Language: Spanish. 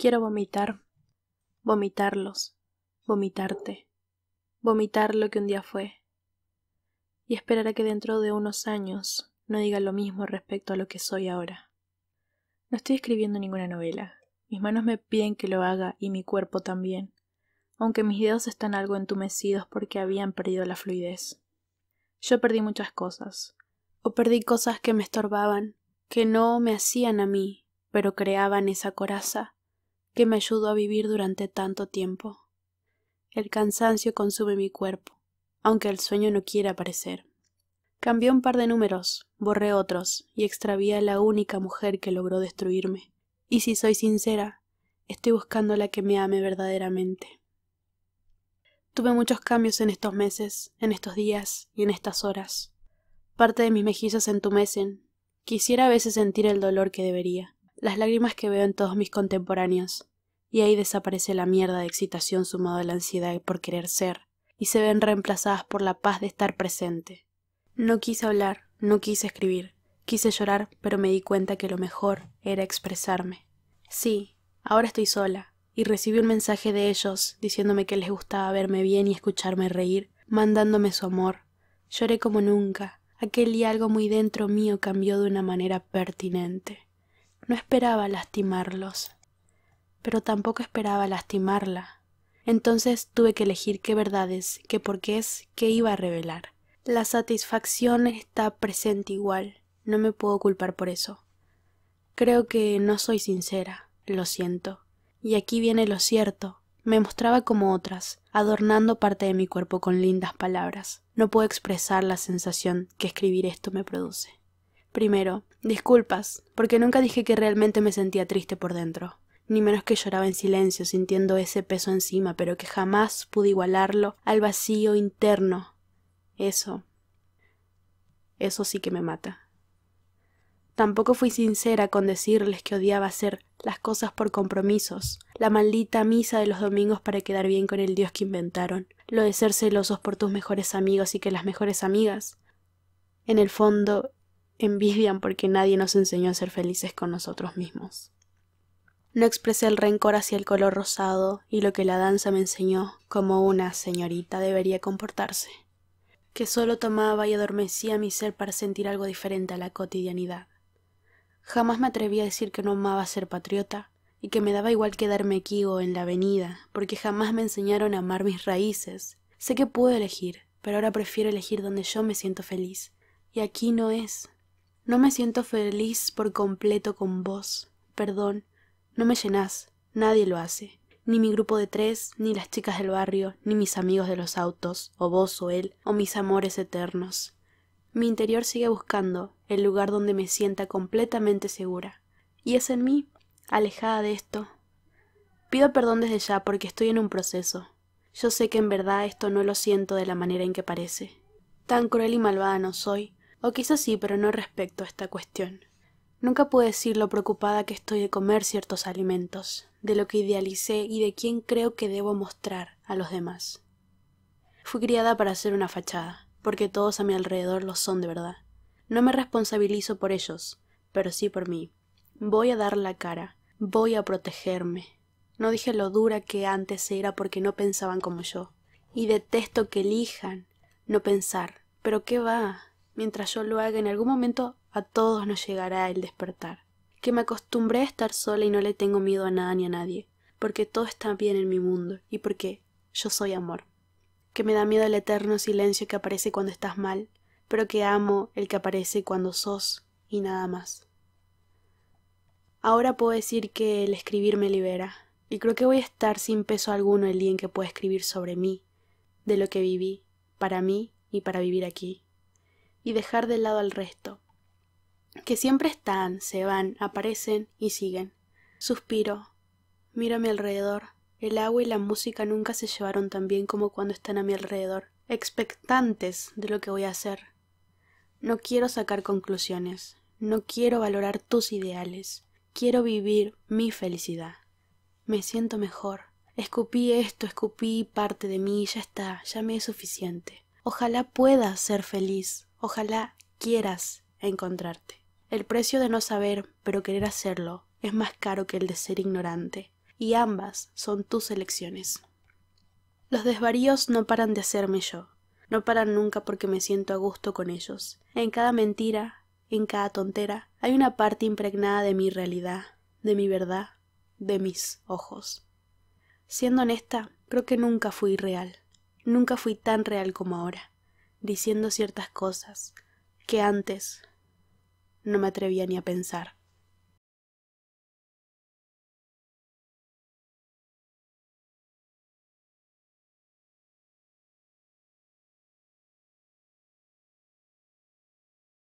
Quiero vomitar, vomitarlos, vomitarte, vomitar lo que un día fue. Y esperar a que dentro de unos años no diga lo mismo respecto a lo que soy ahora. No estoy escribiendo ninguna novela. Mis manos me piden que lo haga y mi cuerpo también, aunque mis dedos están algo entumecidos porque habían perdido la fluidez. Yo perdí muchas cosas, o perdí cosas que me estorbaban, que no me hacían a mí, pero creaban esa coraza que me ayudó a vivir durante tanto tiempo. El cansancio consume mi cuerpo, aunque el sueño no quiera aparecer. Cambié un par de números, borré otros y extravié a la única mujer que logró destruirme. Y si soy sincera, estoy buscando la que me ame verdaderamente. Tuve muchos cambios en estos meses, en estos días y en estas horas. Parte de mis mejillas entumecen. Quisiera a veces sentir el dolor que debería las lágrimas que veo en todos mis contemporáneos, y ahí desaparece la mierda de excitación sumado a la ansiedad por querer ser, y se ven reemplazadas por la paz de estar presente. No quise hablar, no quise escribir, quise llorar, pero me di cuenta que lo mejor era expresarme. Sí, ahora estoy sola, y recibí un mensaje de ellos diciéndome que les gustaba verme bien y escucharme reír, mandándome su amor. Lloré como nunca. Aquel día algo muy dentro mío cambió de una manera pertinente. No esperaba lastimarlos, pero tampoco esperaba lastimarla. Entonces tuve que elegir qué verdades, qué porqués, qué iba a revelar. La satisfacción está presente igual, no me puedo culpar por eso. Creo que no soy sincera, lo siento. Y aquí viene lo cierto. Me mostraba como otras, adornando parte de mi cuerpo con lindas palabras. No puedo expresar la sensación que escribir esto me produce. Primero, Disculpas, porque nunca dije que realmente me sentía triste por dentro, ni menos que lloraba en silencio sintiendo ese peso encima, pero que jamás pude igualarlo al vacío interno. Eso. Eso sí que me mata. Tampoco fui sincera con decirles que odiaba hacer las cosas por compromisos, la maldita misa de los domingos para quedar bien con el Dios que inventaron, lo de ser celosos por tus mejores amigos y que las mejores amigas. En el fondo, envidian porque nadie nos enseñó a ser felices con nosotros mismos. No expresé el rencor hacia el color rosado y lo que la danza me enseñó como una señorita debería comportarse, que solo tomaba y adormecía mi ser para sentir algo diferente a la cotidianidad. Jamás me atreví a decir que no amaba ser patriota y que me daba igual quedarme aquí o en la avenida, porque jamás me enseñaron a amar mis raíces. Sé que puedo elegir, pero ahora prefiero elegir donde yo me siento feliz. Y aquí no es, no me siento feliz por completo con vos. Perdón, no me llenás, nadie lo hace. Ni mi grupo de tres, ni las chicas del barrio, ni mis amigos de los autos, o vos o él, o mis amores eternos. Mi interior sigue buscando el lugar donde me sienta completamente segura. Y es en mí, alejada de esto. Pido perdón desde ya porque estoy en un proceso. Yo sé que en verdad esto no lo siento de la manera en que parece. Tan cruel y malvada no soy, o quizás sí, pero no respecto a esta cuestión. Nunca pude decir lo preocupada que estoy de comer ciertos alimentos, de lo que idealicé y de quién creo que debo mostrar a los demás. Fui criada para hacer una fachada, porque todos a mi alrededor lo son de verdad. No me responsabilizo por ellos, pero sí por mí. Voy a dar la cara, voy a protegerme. No dije lo dura que antes era porque no pensaban como yo. Y detesto que elijan no pensar. Pero qué va, mientras yo lo haga, en algún momento a todos nos llegará el despertar. Que me acostumbré a estar sola y no le tengo miedo a nada ni a nadie, porque todo está bien en mi mundo y porque yo soy amor. Que me da miedo el eterno silencio que aparece cuando estás mal, pero que amo el que aparece cuando sos y nada más. Ahora puedo decir que el escribir me libera, y creo que voy a estar sin peso alguno el día en que pueda escribir sobre mí, de lo que viví, para mí y para vivir aquí y dejar de lado al resto, que siempre están, se van, aparecen y siguen. Suspiro. Miro a mi alrededor. El agua y la música nunca se llevaron tan bien como cuando están a mi alrededor, expectantes de lo que voy a hacer. No quiero sacar conclusiones, no quiero valorar tus ideales, quiero vivir mi felicidad. Me siento mejor. Escupí esto, escupí parte de mí, ya está, ya me es suficiente. Ojalá pueda ser feliz. Ojalá quieras encontrarte. El precio de no saber, pero querer hacerlo, es más caro que el de ser ignorante, y ambas son tus elecciones. Los desvaríos no paran de hacerme yo, no paran nunca porque me siento a gusto con ellos. En cada mentira, en cada tontera, hay una parte impregnada de mi realidad, de mi verdad, de mis ojos. Siendo honesta, creo que nunca fui real, nunca fui tan real como ahora diciendo ciertas cosas que antes no me atrevía ni a pensar.